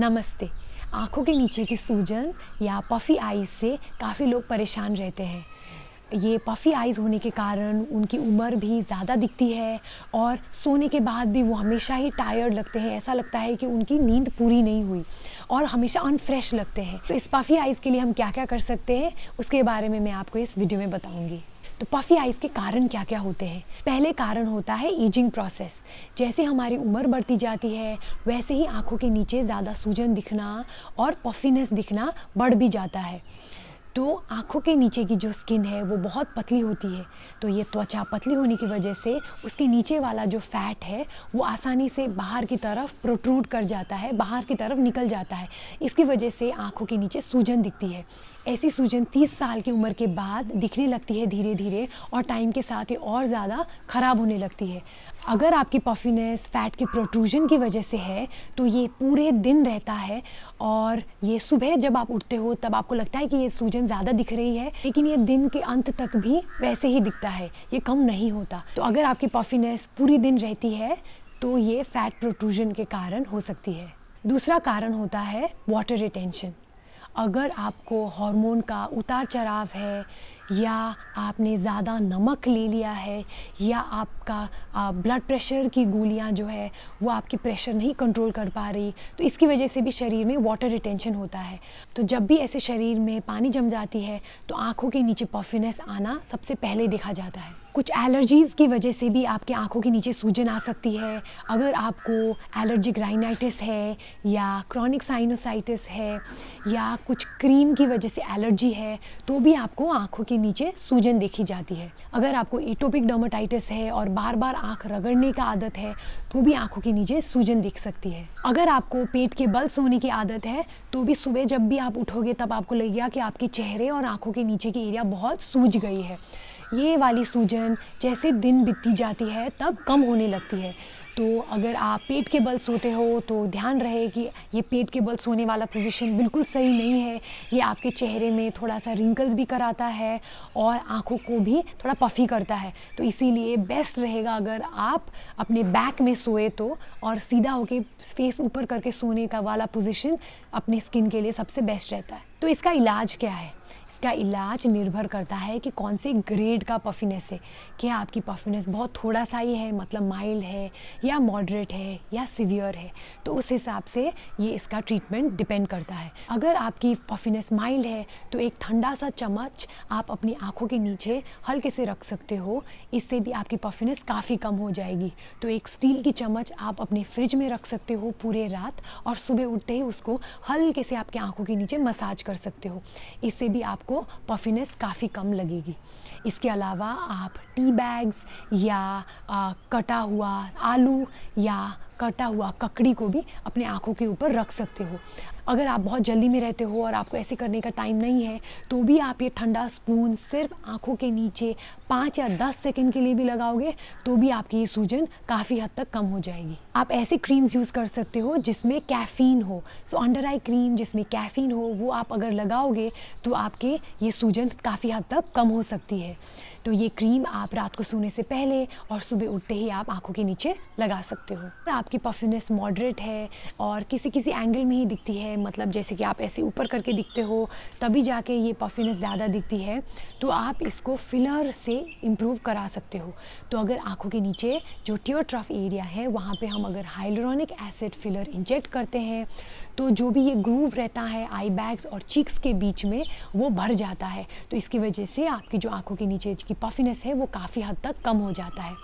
नमस्ते आँखों के नीचे की सूजन या पफ़ी आइज़ से काफ़ी लोग परेशान रहते हैं ये पफ़ी आइज़ होने के कारण उनकी उम्र भी ज़्यादा दिखती है और सोने के बाद भी वो हमेशा ही टायर्ड लगते हैं ऐसा लगता है कि उनकी नींद पूरी नहीं हुई और हमेशा अनफ्रेश लगते हैं तो इस पफ़ी आइज़ के लिए हम क्या क्या कर सकते हैं उसके बारे में मैं आपको इस वीडियो में बताऊँगी तो पफी आइज़ के कारण क्या क्या होते हैं पहले कारण होता है ईजिंग प्रोसेस जैसे हमारी उम्र बढ़ती जाती है वैसे ही आँखों के नीचे ज़्यादा सूजन दिखना और पफीनेस दिखना बढ़ भी जाता है तो आँखों के नीचे की जो स्किन है वो बहुत पतली होती है तो ये त्वचा पतली होने की वजह से उसके नीचे वाला जो फैट है वो आसानी से बाहर की तरफ प्रोट्रूड कर जाता है बाहर की तरफ निकल जाता है इसकी वजह से आँखों के नीचे सूजन दिखती है ऐसी सूजन 30 साल की उम्र के बाद दिखने लगती है धीरे धीरे और टाइम के साथ ये और ज़्यादा ख़राब होने लगती है अगर आपकी पफिनेस फैट के प्रोट्रूजन की वजह से है तो ये पूरे दिन रहता है और ये सुबह जब आप उठते हो तब आपको लगता है कि ये सूजन ज़्यादा दिख रही है लेकिन ये दिन के अंत तक भी वैसे ही दिखता है ये कम नहीं होता तो अगर आपकी पफिनेस पूरी दिन रहती है तो ये फैट प्रोट्रूजन के कारण हो सकती है दूसरा कारण होता है वाटर रिटेंशन अगर आपको हार्मोन का उतार चढ़ाव है या आपने ज़्यादा नमक ले लिया है या आपका ब्लड प्रेशर की गोलियाँ जो है वो आपकी प्रेशर नहीं कंट्रोल कर पा रही तो इसकी वजह से भी शरीर में वाटर रिटेंशन होता है तो जब भी ऐसे शरीर में पानी जम जाती है तो आँखों के नीचे पफिनेस आना सबसे पहले देखा जाता है कुछ एलर्जीज़ की वजह से भी आपके आँखों के नीचे सूजन आ सकती है अगर आपको एलर्जिक राइनाइटिस है या क्रॉनिक साइनोसाइटिस है या कुछ क्रीम की वजह से एलर्जी है तो भी आपको आँखों के नीचे सूजन देखी जाती है अगर आपको एटोपिक डर्माटाइटिस है और बार बार आंख रगड़ने का आदत है तो भी आंखों के नीचे सूजन दिख सकती है अगर आपको पेट के बल सोने की आदत है तो भी सुबह जब भी आप उठोगे तब आपको लगेगा कि आपके चेहरे और आंखों के नीचे की एरिया बहुत सूज गई है ये वाली सूजन जैसे दिन बीतती जाती है तब कम होने लगती है तो अगर आप पेट के बल सोते हो तो ध्यान रहे कि ये पेट के बल सोने वाला पोजीशन बिल्कुल सही नहीं है ये आपके चेहरे में थोड़ा सा रिंकल्स भी कराता है और आँखों को भी थोड़ा पफी करता है तो इसीलिए बेस्ट रहेगा अगर आप अपने बैक में सोए तो और सीधा होके फेस ऊपर करके सोने का वाला पोजीशन अपने स्किन के लिए सबसे बेस्ट रहता है तो इसका इलाज क्या है इसका इलाज निर्भर करता है कि कौन से ग्रेड का पफिनेस है क्या आपकी पफिनेस बहुत थोड़ा सा ही है मतलब माइल्ड है या मॉडरेट है या सिवियर है तो उस हिसाब से ये इसका ट्रीटमेंट डिपेंड करता है अगर आपकी पफिनेस माइल्ड है तो एक ठंडा सा चम्मच आप अपनी आँखों के नीचे हल्के से रख सकते हो इससे भी आपकी पफिनेस काफ़ी कम हो जाएगी तो एक स्टील की चम्मच आप अपने फ्रिज में रख सकते हो पूरे रात और सुबह उठते ही उसको हल्के से आपके आँखों के नीचे मसाज कर सकते हो इससे भी आप आपको पफिनेस काफ़ी कम लगेगी इसके अलावा आप टी बैग्स या आ, कटा हुआ आलू या कटा हुआ ककड़ी को भी अपने आँखों के ऊपर रख सकते हो अगर आप बहुत जल्दी में रहते हो और आपको ऐसे करने का टाइम नहीं है तो भी आप ये ठंडा स्पून सिर्फ आँखों के नीचे पाँच या दस सेकेंड के लिए भी लगाओगे तो भी आपकी ये सूजन काफ़ी हद तक कम हो जाएगी आप ऐसे क्रीम्स यूज़ कर सकते हो जिसमें कैफ़ीन हो सो अंडर आई क्रीम जिसमें कैफ़ीन हो वो आप अगर लगाओगे तो आपके ये सूजन काफ़ी हद तक कम हो सकती है तो ये क्रीम आप रात को सोने से पहले और सुबह उठते ही आप आंखों के नीचे लगा सकते हो आपकी पफिनेस मॉडरेट है और किसी किसी एंगल में ही दिखती है मतलब जैसे कि आप ऐसे ऊपर करके दिखते हो तभी जाके ये पफिनेस ज़्यादा दिखती है तो आप इसको फिलर से इम्प्रूव करा सकते हो तो अगर आँखों के नीचे जो ट्योर ट्रफ एरिया है वहाँ पर हम अगर हाइलोरॉनिक एसिड फिलर इंजेक्ट करते हैं तो जो भी ये ग्रूव रहता है आई बैग्स और चिक्स के बीच में वो भर जाता है तो इसकी वजह से आपकी जो आँखों के नीचे की पफिनेस है वो काफ़ी हद तक कम हो जाता है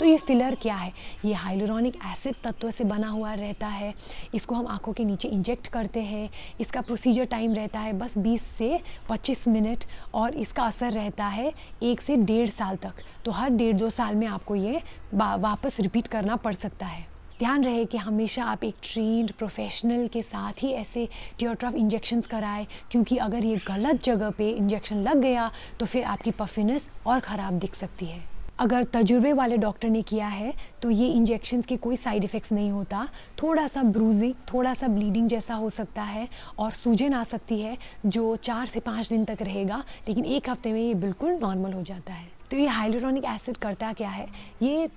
तो ये फिलर क्या है ये हाइलोरॉनिक एसिड तत्व से बना हुआ रहता है इसको हम आँखों के नीचे इंजेक्ट करते हैं इसका प्रोसीजर टाइम रहता है बस 20 से 25 मिनट और इसका असर रहता है एक से डेढ़ साल तक तो हर डेढ़ दो साल में आपको ये वापस रिपीट करना पड़ सकता है ध्यान रहे कि हमेशा आप एक ट्रेंड प्रोफेशनल के साथ ही ऐसे टीयर इंजेक्शन कराएं क्योंकि अगर ये गलत जगह पे इंजेक्शन लग गया तो फिर आपकी पफिनेस और ख़राब दिख सकती है अगर तजुर्बे वाले डॉक्टर ने किया है तो ये इंजेक्शन के कोई साइड इफ़ेक्ट्स नहीं होता थोड़ा सा ब्रूजिंग थोड़ा सा ब्लीडिंग जैसा हो सकता है और सूजन आ सकती है जो चार से पाँच दिन तक रहेगा लेकिन एक हफ्ते में ये बिल्कुल नॉर्मल हो जाता है तो ये हाइलोरॉनिक एसिड करता क्या है ये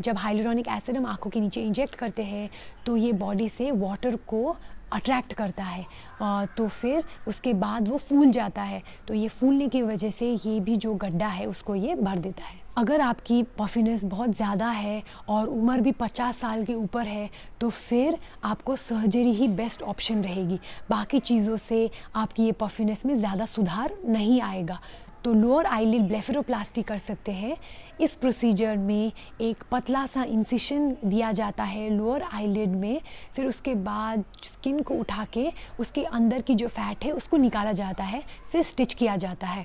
जब हाइलोरॉनिक एसिड हम आँखों के नीचे इंजेक्ट करते हैं तो ये बॉडी से वाटर को अट्रैक्ट करता है तो फिर उसके बाद वो फूल जाता है तो ये फूलने की वजह से ये भी जो गड्ढा है उसको ये भर देता है अगर आपकी पफिनेस बहुत ज़्यादा है और उम्र भी 50 साल के ऊपर है तो फिर आपको सर्जरी ही बेस्ट ऑप्शन रहेगी बाकी चीज़ों से आपकी ये पफिनेस में ज़्यादा सुधार नहीं आएगा तो लोअर आईलिड ब्लेफेरोप्लास्टी कर सकते हैं इस प्रोसीजर में एक पतला सा इंसिशन दिया जाता है लोअर आईलिड में फिर उसके बाद स्किन को उठा के उसके अंदर की जो फैट है उसको निकाला जाता है फिर स्टिच किया जाता है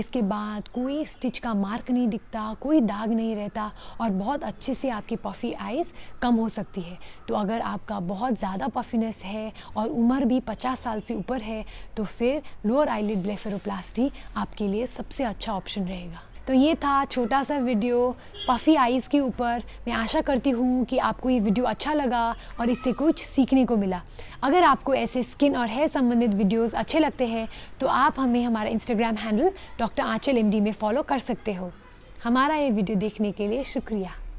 इसके बाद कोई स्टिच का मार्क नहीं दिखता कोई दाग नहीं रहता और बहुत अच्छे से आपकी पफ़ी आइज़ कम हो सकती है तो अगर आपका बहुत ज़्यादा पफीनेस है और उम्र भी पचास साल से ऊपर है तो फिर लोअर आईलिड ब्लेफेरोप्लास्टी आपके लिए सबसे अच्छा ऑप्शन रहेगा तो ये था छोटा सा वीडियो पफ़ी आइज़ के ऊपर मैं आशा करती हूँ कि आपको ये वीडियो अच्छा लगा और इससे कुछ सीखने को मिला अगर आपको ऐसे स्किन और हेयर संबंधित वीडियोस अच्छे लगते हैं तो आप हमें हमारा Instagram handle doctor Aanchal M में फॉलो कर सकते हो हमारा ये वीडियो देखने के लिए शुक्रिया